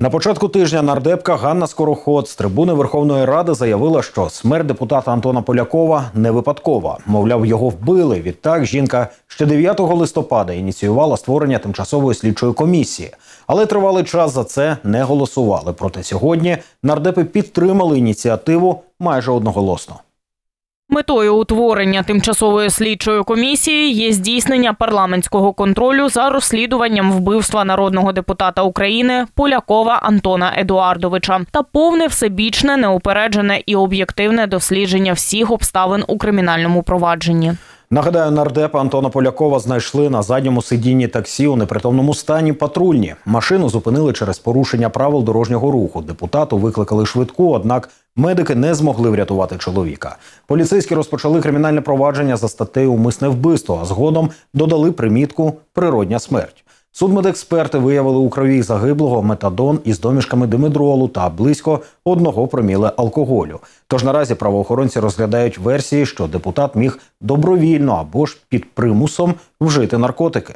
На початку тижня нардепка Ганна Скороход з трибуни Верховної Ради заявила, що смерть депутата Антона Полякова не випадкова. Мовляв, його вбили. Відтак жінка ще 9 листопада ініціювала створення тимчасової слідчої комісії, але тривалий час за це не голосували. Проте сьогодні нардепи підтримали ініціативу майже одноголосно. Метою утворення тимчасової слідчої комісії є здійснення парламентського контролю за розслідуванням вбивства народного депутата України Полякова Антона Едуардовича та повне всебічне неупереджене і об'єктивне дослідження всіх обставин у кримінальному провадженні. Нагадаю, нардепа Антона Полякова знайшли на задньому сидінні таксі у непритомному стані патрульні. Машину зупинили через порушення правил дорожнього руху. Депутату викликали швидку, однак медики не змогли врятувати чоловіка. Поліцейські розпочали кримінальне провадження за статтею Умисне вбивство, а згодом додали примітку Природня смерть. Судмедексперти виявили у крові загиблого метадон із домішками димедролу та близько одного проміле алкоголю. Тож наразі правоохоронці розглядають версії, що депутат міг добровільно або ж під примусом вжити наркотики.